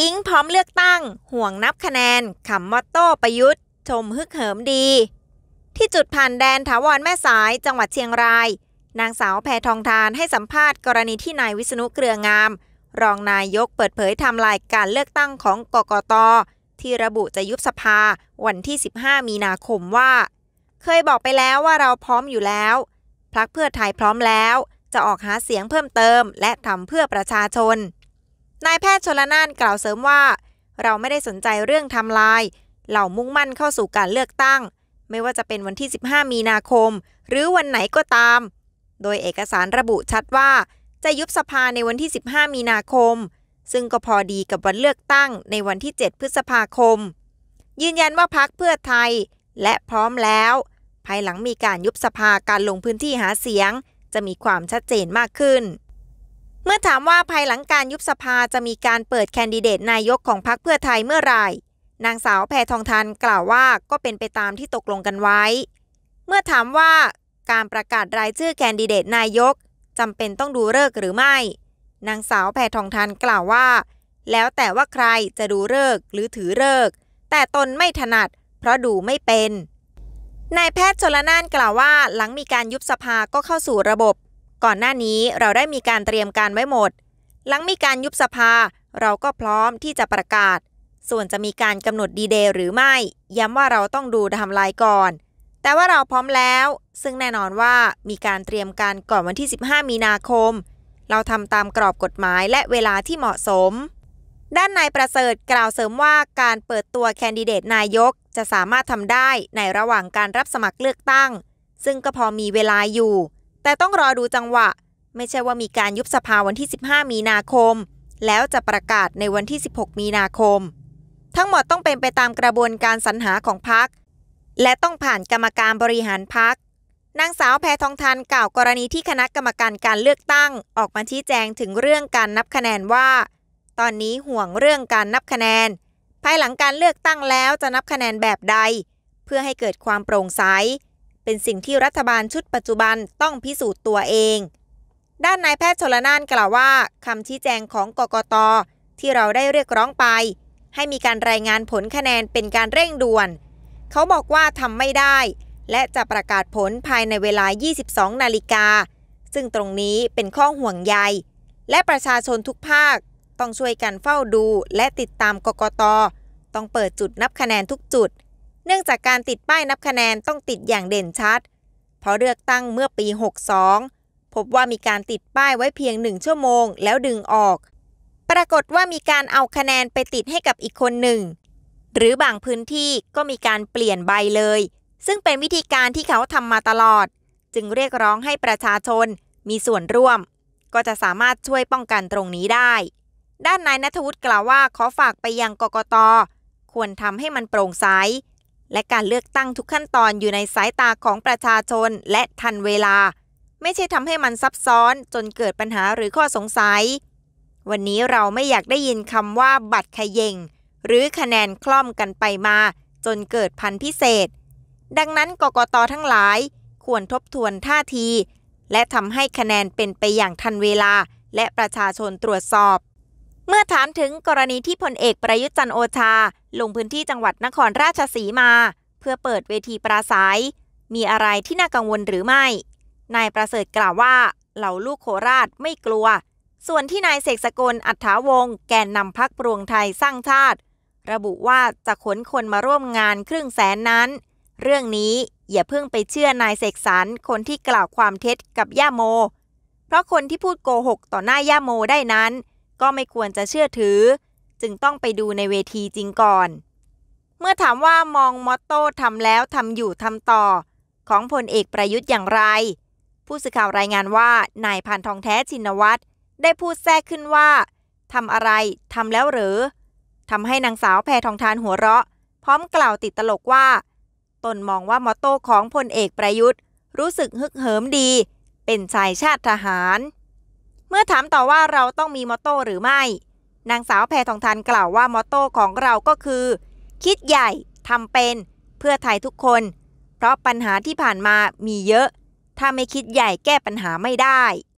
อิงพร้อมเลือกตั้ง ห่วงนับคะแนนขำมอตโต้ประยุทธ์ ชมฮึกเหิมดี ที่จุดผ่านแดนถาวรแม่สาย จังหวัดเชียงราย นางสาวแพทองทานให้สัมภาษณ์กรณีที่นายวิษณุเกลืองาม รองนายกเปิดเผยทำลายการเลือกตั้งของกกตที่ระบุจะยุบสภาวันที่ 15 มีนาคมว่า เคยบอกไปแล้วว่าเราพร้อมอยู่แล้วพรรคเพื่อไทยพร้อมแล้ว จะออกหาเสียงเพิ่มเติม และทำเพื่อประชาชนนายแพทย์ชลนานกล่าวเสริมว่า เราไม่ได้สนใจเรื่องทำลายเรามุ่งมั่นเข้าสู่การเลือกตั้ง ไม่ว่าจะเป็นวันที่ 15 มีนาคม หรือวันไหนก็ตาม โดยเอกสารระบุชัดว่าจะยุบสภาในวันที่ 15 มีนาคม ซึ่งก็พอดีกับวันเลือกตั้งในวันที่ 7 พฤษภาคม ยืนยันว่าพักเพื่อไทย และพร้อมแล้ว ภายหลังมีการยุบสภาการลงพื้นที่หาเสียง จะมีความชัดเจนมากขึ้นเมื่อถามว่าภายหลังการยุบสภาจะมีการเปิดแคนดิเดตนายกของพรรคเพื่อไทยเมื่อไหร่นางสาวแพทองทานกล่าวว่าก็เป็นไปตามที่ตกลงกันไว้ เมื่อถามว่าการประกาศรายชื่อแคนดิเดตนายกจำเป็นต้องดูเลิกหรือไม่ นางสาวแพทองทานกล่าวว่า แล้วแต่ว่าใครจะดูเลิกหรือถือเลิกแต่ตนไม่ถนัดเพราะดูไม่เป็นนายแพทย์ชลนานกล่าวว่าหลังมีการยุบสภาก็เข้าสู่ระบบก่อนหน้านี้เราได้มีการเตรียมการไว้หมด หลังมีการยุบสภา เราก็พร้อมที่จะประกาศ ส่วนจะมีการกำหนดดีเดย์หรือไม่ ย้ำว่าเราต้องดูทำลายก่อน แต่ว่าเราพร้อมแล้ว ซึ่งแน่นอนว่ามีการเตรียมการก่อนวันที่ 15 มีนาคม เราทำตามกรอบกฎหมายและเวลาที่เหมาะสม ด้านนายประเสริฐกล่าวเสริมว่าการเปิดตัวแคนดิเดตนายกจะสามารถทำได้ในระหว่างการรับสมัครเลือกตั้ง ซึ่งก็พอมีเวลาอยู่แต่ต้องรอดูจังหวะ ไม่ใช่ว่ามีการยุบสภาวันที่ 15 มีนาคม แล้วจะประกาศในวันที่ 16 มีนาคม ทั้งหมดต้องเป็นไปตามกระบวนการสรรหาของพัก และต้องผ่านกรรมการบริหารพักนางสาวแพทองทานกล่าวกรณีที่คณะกรรมการการเลือกตั้ง ออกมาชี้แจงถึงเรื่องการนับคะแนนว่า ตอนนี้ห่วงเรื่องการนับคะแนน ภายหลังการเลือกตั้งแล้วจะนับคะแนนแบบใด เพื่อให้เกิดความโปร่งใสเป็นสิ่งที่รัฐบาลชุดปัจจุบันต้องพิสูจน์ตัวเอง ด้านนายแพทย์ชลนานกล่าวว่าคำชี้แจงของกกตที่เราได้เรียกร้องไป ให้มีการรายงานผลคะแนนเป็นการเร่งด่วน เขาบอกว่าทำไม่ได้ และจะประกาศผลภายในเวลา 22 นาฬิกา ซึ่งตรงนี้เป็นข้อห่วงใยและประชาชนทุกภาค ต้องช่วยกันเฝ้าดูและติดตามกกตต้องเปิดจุดนับคะแนนทุกจุดเนื่องจากการติดป้ายนับคะแนนต้องติดอย่างเด่นชัดเพราะเลือกตั้งเมื่อปี62พบว่ามีการติดป้ายไว้เพียงหนึ่งชั่วโมงแล้วดึงออก ปรากฏว่ามีการเอาคะแนนไปติดให้กับอีกคนหนึ่ง หรือบางพื้นที่ก็มีการเปลี่ยนใบเลย ซึ่งเป็นวิธีการที่เขาทำมาตลอด จึงเรียกร้องให้ประชาชนมีส่วนร่วม ก็จะสามารถช่วยป้องกันตรงนี้ได้ ด้านนายนัทวุฒิกล่าวว่าขอฝากไปยังกกต ควรทำให้มันโปร่งใสและการเลือกตั้งทุกขั้นตอนอยู่ในสายตาของประชาชนและทันเวลา ไม่ใช่ทำให้มันซับซ้อนจนเกิดปัญหาหรือข้อสงสัย วันนี้เราไม่อยากได้ยินคำว่าบัตรขยงหรือคะแนนคล่อมกันไปมาจนเกิดพันพิเศษ ดังนั้นกกตทั้งหลายควรทบทวนท่าที และทำให้คะแนนเป็นไปอย่างทันเวลา และประชาชนตรวจสอบเมื่อถามถึงกรณีที่พลเอกประยุทธ์จันโอชา ลงพื้นที่จังหวัดนครราชสีมา เพื่อเปิดเวทีปราศัยมีอะไรที่น่ากังวลหรือไม่ นายประเสริฐกล่าวว่า เหล่าลูกโคราชไม่กลัว ส่วนที่นายเสกสกลอัฏฐาวงศ์แกนนำพักปรวงไทยสร้างชาติ ระบุว่าจะขนคนมาร่วมงานครึ่งแสนนั้น เรื่องนี้อย่าเพิ่งไปเชื่อนายเสกสรรคนที่กล่าวความเท็จกับย่าโม เพราะคนที่พูดโกหก ต่อหน้าย่าโมได้นั้นก็ไม่ควรจะเชื่อถือ จึงต้องไปดูในเวทีจริงก่อน เมื่อถามว่ามองมอตโต้ทำแล้วทำอยู่ทำต่อ ของพลเอกประยุทธ์อย่างไร ผู้สื่อข่าวรายงานว่านายพันทองแท้ชินวัตรได้พูดแทรกขึ้นว่าทำอะไรทำแล้วหรือทำให้นางสาวแพทองทานหัวเราะ พร้อมกล่าวติดตลกว่า ตนมองว่ามอตโต้ของพลเอกประยุทธ์รู้สึกฮึกเหิมดี เป็นชายชาติทหารมื่อถามต่อว่าเราต้องมีมอตโต้หรือไม่ นางสาวแพทองทานกล่าวว่ามอตโต้ของเราก็คือ คิดใหญ่ทำเป็น เพื่อไทยทุกคนเพราะปัญหาที่ผ่านมามีเยอะ ถ้าไม่คิดใหญ่แก้ปัญหาไม่ได้